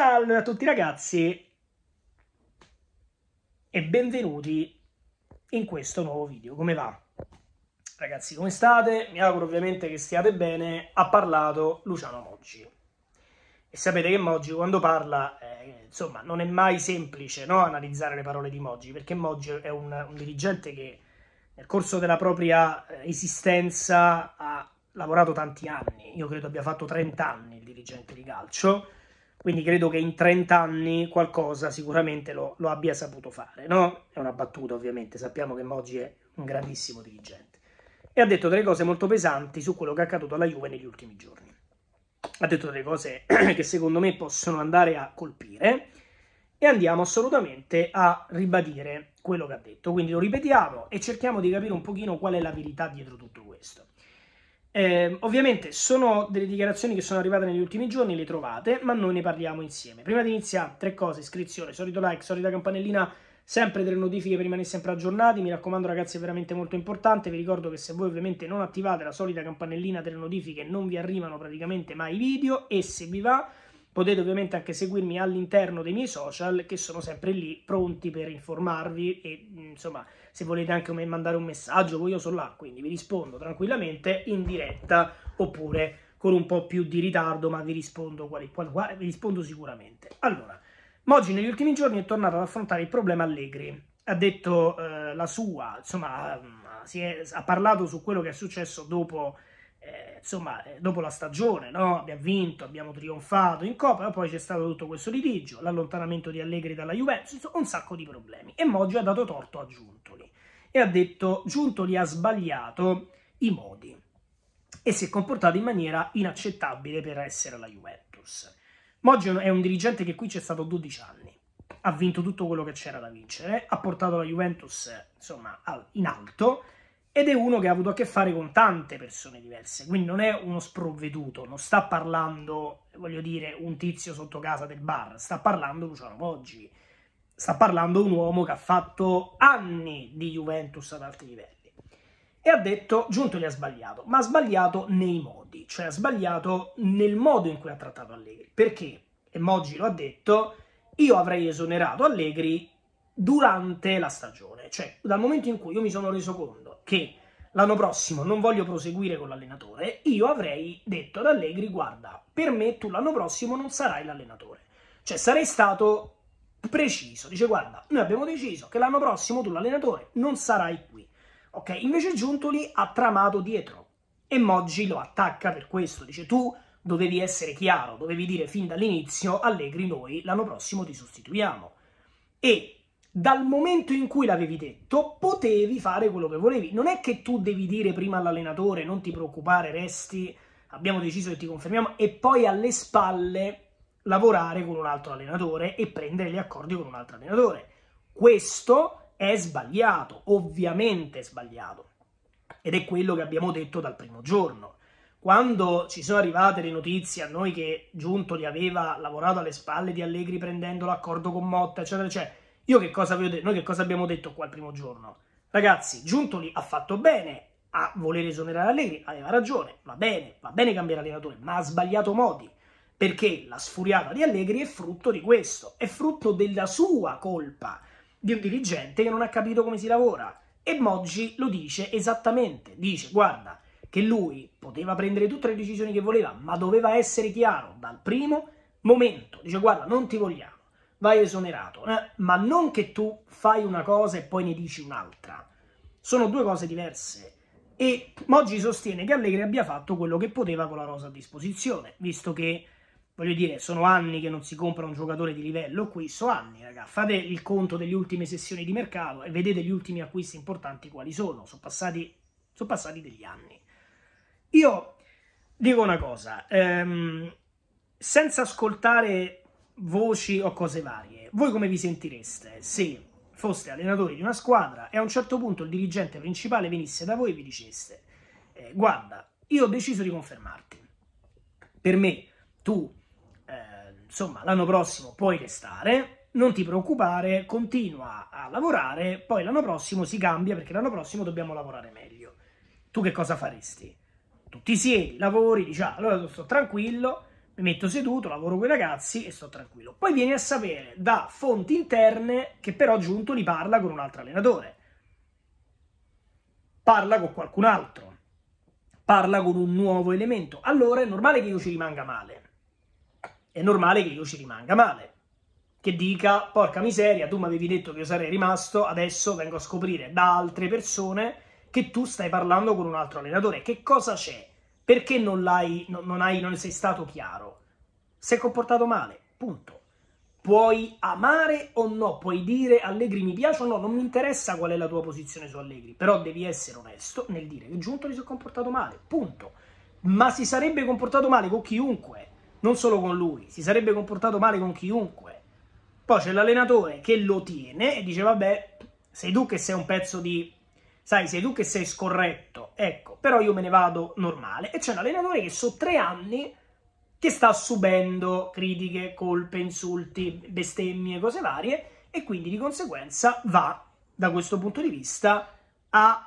Salve a tutti ragazzi e benvenuti in questo nuovo video. Come va? Ragazzi, come state? Mi auguro ovviamente che stiate bene. Ha parlato Luciano Moggi. E sapete che Moggi quando parla, eh, insomma, non è mai semplice no? analizzare le parole di Moggi, perché Moggi è un, un dirigente che nel corso della propria eh, esistenza ha lavorato tanti anni. Io credo abbia fatto 30 anni il dirigente di calcio quindi credo che in 30 anni qualcosa sicuramente lo, lo abbia saputo fare, no? È una battuta ovviamente, sappiamo che Moggi è un grandissimo dirigente. E ha detto delle cose molto pesanti su quello che è accaduto alla Juve negli ultimi giorni. Ha detto delle cose che secondo me possono andare a colpire e andiamo assolutamente a ribadire quello che ha detto. Quindi lo ripetiamo e cerchiamo di capire un pochino qual è la verità dietro tutto questo. Eh, ovviamente sono delle dichiarazioni che sono arrivate negli ultimi giorni, le trovate, ma noi ne parliamo insieme. Prima di iniziare, tre cose, iscrizione, solito like, solita campanellina, sempre delle notifiche per rimanere sempre aggiornati, mi raccomando ragazzi è veramente molto importante, vi ricordo che se voi ovviamente non attivate la solita campanellina delle notifiche non vi arrivano praticamente mai i video e se vi va potete ovviamente anche seguirmi all'interno dei miei social che sono sempre lì pronti per informarvi e insomma se volete anche mandare un messaggio, poi io sono là, quindi vi rispondo tranquillamente in diretta oppure con un po' più di ritardo, ma vi rispondo, quali, quali, quali, vi rispondo sicuramente. Allora, Moggi negli ultimi giorni è tornato ad affrontare il problema Allegri, ha detto eh, la sua, insomma, ha, ha parlato su quello che è successo dopo eh, insomma, eh, dopo la stagione, no? abbiamo vinto, abbiamo trionfato in Coppa, poi c'è stato tutto questo litigio, l'allontanamento di Allegri dalla Juventus, un sacco di problemi. E Moggi ha dato torto a Giuntoli e ha detto Giuntoli ha sbagliato i modi e si è comportato in maniera inaccettabile per essere la Juventus. Moggi è un dirigente che qui c'è stato 12 anni, ha vinto tutto quello che c'era da vincere, ha portato la Juventus insomma, in alto, ed è uno che ha avuto a che fare con tante persone diverse, quindi non è uno sprovveduto, non sta parlando, voglio dire, un tizio sotto casa del bar, sta parlando Luciano Poggi, sta parlando un uomo che ha fatto anni di Juventus ad alti livelli e ha detto giunto Giuntoli ha sbagliato, ma ha sbagliato nei modi, cioè ha sbagliato nel modo in cui ha trattato Allegri, perché, e Moggi lo ha detto, io avrei esonerato Allegri durante la stagione, cioè dal momento in cui io mi sono reso conto che l'anno prossimo non voglio proseguire con l'allenatore, io avrei detto ad Allegri guarda, per me tu l'anno prossimo non sarai l'allenatore. Cioè sarei stato preciso, dice guarda, noi abbiamo deciso che l'anno prossimo tu l'allenatore non sarai qui. Ok? Invece Giuntoli ha tramato dietro e Moggi lo attacca per questo, dice tu dovevi essere chiaro, dovevi dire fin dall'inizio Allegri noi l'anno prossimo ti sostituiamo. E dal momento in cui l'avevi detto, potevi fare quello che volevi. Non è che tu devi dire prima all'allenatore non ti preoccupare, resti, abbiamo deciso che ti confermiamo, e poi alle spalle lavorare con un altro allenatore e prendere gli accordi con un altro allenatore. Questo è sbagliato, ovviamente è sbagliato. Ed è quello che abbiamo detto dal primo giorno. Quando ci sono arrivate le notizie a noi che Giunto li aveva lavorato alle spalle di Allegri prendendo l'accordo con Motta, eccetera, eccetera, io che cosa vi ho detto? Noi che cosa abbiamo detto qua il primo giorno? Ragazzi, Giuntoli ha fatto bene a voler esonerare Allegri, aveva ragione, va bene, va bene cambiare allenatore, ma ha sbagliato modi, perché la sfuriata di Allegri è frutto di questo, è frutto della sua colpa, di un dirigente che non ha capito come si lavora. E Moggi lo dice esattamente, dice guarda che lui poteva prendere tutte le decisioni che voleva, ma doveva essere chiaro dal primo momento, dice guarda non ti vogliamo vai esonerato. Eh, ma non che tu fai una cosa e poi ne dici un'altra. Sono due cose diverse. E Moggi sostiene che Allegri abbia fatto quello che poteva con la rosa a disposizione, visto che, voglio dire, sono anni che non si compra un giocatore di livello qui, sono anni, raga. Fate il conto delle ultime sessioni di mercato e vedete gli ultimi acquisti importanti quali sono. Sono passati, sono passati degli anni. Io dico una cosa, ehm, senza ascoltare voci o cose varie. Voi come vi sentireste se foste allenatori di una squadra e a un certo punto il dirigente principale venisse da voi e vi dicesse eh, guarda, io ho deciso di confermarti. Per me tu, eh, insomma, l'anno prossimo puoi restare, non ti preoccupare, continua a lavorare, poi l'anno prossimo si cambia perché l'anno prossimo dobbiamo lavorare meglio. Tu che cosa faresti? Tu ti siedi, lavori, dici ah, allora sto tranquillo, mi metto seduto, lavoro con i ragazzi e sto tranquillo. Poi vieni a sapere da fonti interne che però Giunto li parla con un altro allenatore, parla con qualcun altro, parla con un nuovo elemento. Allora è normale che io ci rimanga male. È normale che io ci rimanga male. Che dica, porca miseria, tu mi avevi detto che io sarei rimasto, adesso vengo a scoprire da altre persone che tu stai parlando con un altro allenatore. Che cosa c'è? Perché non, l'hai, non, non, hai, non sei stato chiaro? Si è comportato male, punto. Puoi amare o no, puoi dire Allegri mi piace o no, non mi interessa qual è la tua posizione su Allegri, però devi essere onesto nel dire che Giuntoli si è comportato male, punto. Ma si sarebbe comportato male con chiunque, non solo con lui, si sarebbe comportato male con chiunque. Poi c'è l'allenatore che lo tiene e dice vabbè, sei tu che sei un pezzo di... sai, sei tu che sei scorretto, ecco, però io me ne vado normale. E c'è un allenatore che su tre anni che sta subendo critiche, colpe, insulti, bestemmie, cose varie, e quindi di conseguenza va, da questo punto di vista, a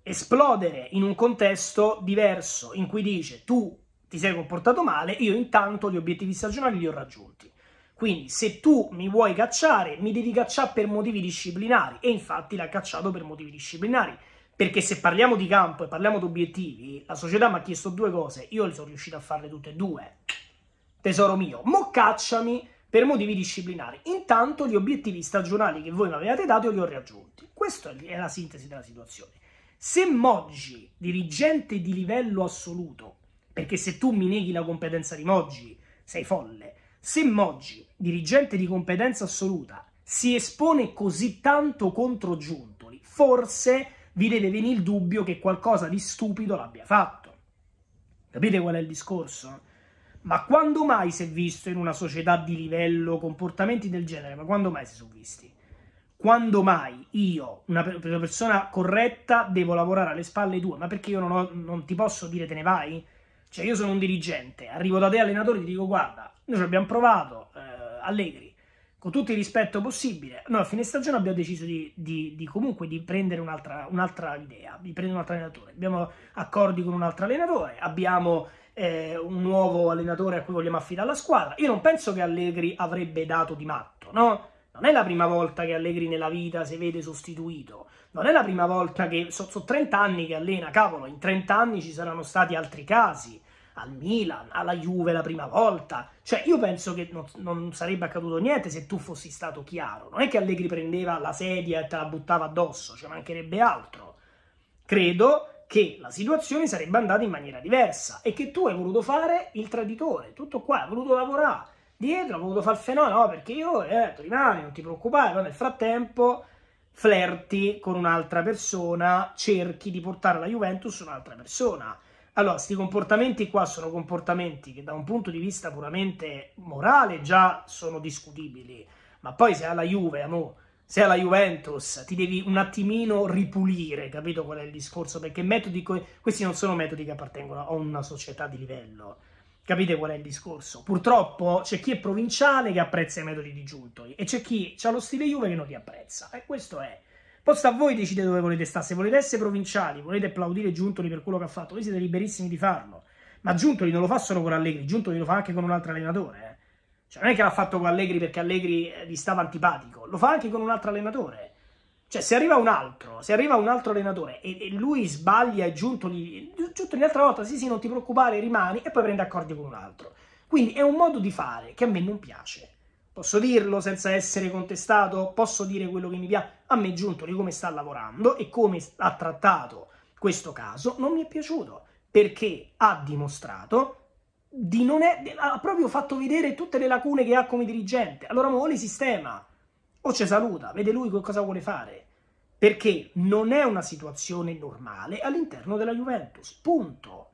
esplodere in un contesto diverso, in cui dice tu ti sei comportato male, io intanto gli obiettivi stagionali li ho raggiunti. Quindi se tu mi vuoi cacciare, mi devi cacciare per motivi disciplinari. E infatti l'ha cacciato per motivi disciplinari. Perché se parliamo di campo e parliamo di obiettivi, la società mi ha chiesto due cose, io le sono riuscito a farle tutte e due. Tesoro mio, moccacciami per motivi disciplinari. Intanto gli obiettivi stagionali che voi mi avevate dato io li ho raggiunti. Questa è la sintesi della situazione. Se Moggi, dirigente di livello assoluto, perché se tu mi neghi la competenza di Moggi, sei folle. Se Moggi, dirigente di competenza assoluta, si espone così tanto contro Giuntoli, forse vi deve venire il dubbio che qualcosa di stupido l'abbia fatto. Capite qual è il discorso? Ma quando mai si è visto in una società di livello comportamenti del genere? Ma quando mai si sono visti? Quando mai io, una, persona corretta, devo lavorare alle spalle tue? Ma perché io non, ho, non ti posso dire te ne vai? Cioè io sono un dirigente, arrivo da te allenatore e ti dico guarda, noi ci abbiamo provato, eh, Allegri, con tutto il rispetto possibile, noi a fine stagione abbiamo deciso di, di, di comunque di prendere un'altra, un'altra, idea, di prendere un altro allenatore. Abbiamo accordi con un altro allenatore, abbiamo eh, un nuovo allenatore a cui vogliamo affidare la squadra. Io non penso che Allegri avrebbe dato di matto, no? Non è la prima volta che Allegri nella vita si vede sostituito. Non è la prima volta che, sono so 30 anni che allena, cavolo, in 30 anni ci saranno stati altri casi al Milan, alla Juve la prima volta. Cioè, io penso che non, non, sarebbe accaduto niente se tu fossi stato chiaro. Non è che Allegri prendeva la sedia e te la buttava addosso, ci cioè mancherebbe altro. Credo che la situazione sarebbe andata in maniera diversa e che tu hai voluto fare il traditore, tutto qua, hai voluto lavorare dietro, hai voluto far fenomeno, perché io eh, tu rimani, non ti preoccupare, poi nel frattempo flirti con un'altra persona, cerchi di portare la Juventus su un'altra persona allora, questi comportamenti qua sono comportamenti che da un punto di vista puramente morale già sono discutibili, ma poi se alla Juve, amo, se alla Juventus ti devi un attimino ripulire, capito qual è il discorso? Perché metodi co- questi non sono metodi che appartengono a una società di livello. Capite qual è il discorso? Purtroppo c'è chi è provinciale che apprezza i metodi di Giuntoli e c'è chi ha lo stile Juve che non li apprezza. E questo è. Poi sta a voi decidere dove volete stare. Se volete essere provinciali, volete applaudire Giuntoli per quello che ha fatto, voi siete liberissimi di farlo. Ma Giuntoli non lo fa solo con Allegri, Giuntoli lo fa anche con un altro allenatore. Eh. Cioè, non è che l'ha fatto con Allegri perché Allegri eh, gli stava antipatico, lo fa anche con un altro allenatore. Cioè, se arriva un altro, se arriva un altro allenatore e, e lui sbaglia e Giuntoli, Giuntoli l'altra volta, sì sì, non ti preoccupare, rimani, e poi prende accordi con un altro. Quindi è un modo di fare che a me non piace. Posso dirlo senza essere contestato? Posso dire quello che mi piace? A me Giuntoli come sta lavorando e come ha trattato questo caso non mi è piaciuto perché ha dimostrato di non è, ha proprio fatto vedere tutte le lacune che ha come dirigente. Allora vuole sistema o ci saluta, vede lui che cosa vuole fare. Perché non è una situazione normale all'interno della Juventus. Punto.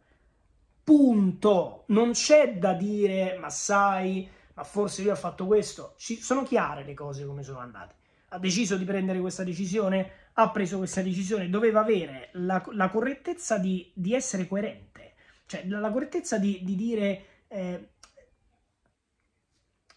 Punto. Non c'è da dire, ma sai, ma forse lui ha fatto questo. Ci sono chiare le cose come sono andate. Ha deciso di prendere questa decisione, ha preso questa decisione, doveva avere la, la correttezza di, di, essere coerente, cioè la, la correttezza di, di dire... Eh,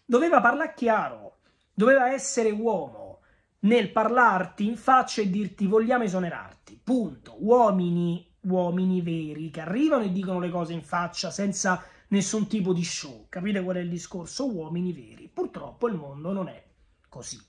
doveva parlare chiaro, doveva essere uomo nel parlarti in faccia e dirti vogliamo esonerarti, punto. Uomini, uomini veri che arrivano e dicono le cose in faccia senza nessun tipo di show. Capite qual è il discorso? Uomini veri. Purtroppo il mondo non è così.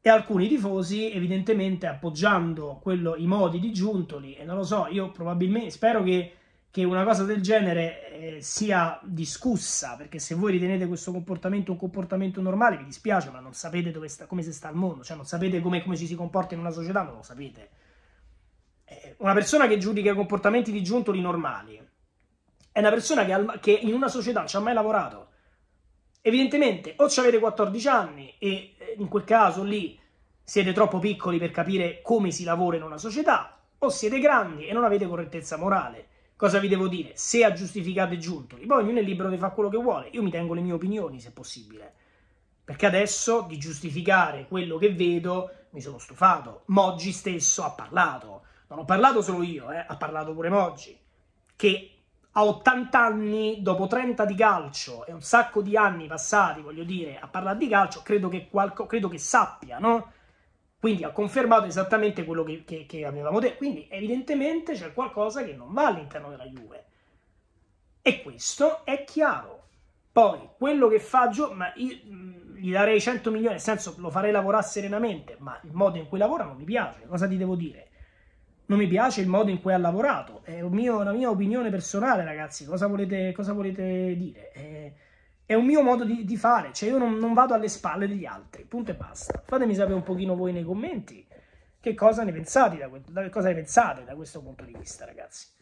E alcuni tifosi, evidentemente appoggiando quello, i modi di Giuntoli, e non lo so, io probabilmente spero che, che una cosa del genere eh, sia discussa, perché se voi ritenete questo comportamento un comportamento normale, vi dispiace, ma non sapete sta, come si sta al mondo, cioè non sapete come, come ci si comporta in una società, non lo sapete. Eh, una persona che giudica i comportamenti di Giuntoli normali, è una persona che, che in una società non ci ha mai lavorato. Evidentemente, o avete 14 anni e eh, in quel caso lì siete troppo piccoli per capire come si lavora in una società, o siete grandi e non avete correttezza morale. Cosa vi devo dire? Se a giustificate giunto, poi ognuno è libero di fare quello che vuole. Io mi tengo le mie opinioni, se possibile. Perché adesso di giustificare quello che vedo mi sono stufato. Moggi stesso ha parlato. Non ho parlato solo io, eh, ha parlato pure Moggi. Che a 80 anni, dopo 30 di calcio e un sacco di anni passati, voglio dire, a parlare di calcio, credo che, qualco, credo che sappia, no? Quindi ha confermato esattamente quello che, che, che avevamo detto. Quindi evidentemente c'è qualcosa che non va all'interno della Juve. E questo è chiaro. Poi, quello che fa Gio, ma io, gli darei 100 milioni, nel senso lo farei lavorare serenamente, ma il modo in cui lavora non mi piace, cosa ti devo dire? non mi piace il modo in cui ha lavorato, è un mio, una mia opinione personale ragazzi, cosa volete, cosa volete dire? È, è, un mio modo di, di fare, cioè io non, non, vado alle spalle degli altri, punto e basta. Fatemi sapere un pochino voi nei commenti che cosa ne pensate da, da, cosa ne pensate da questo punto di vista ragazzi.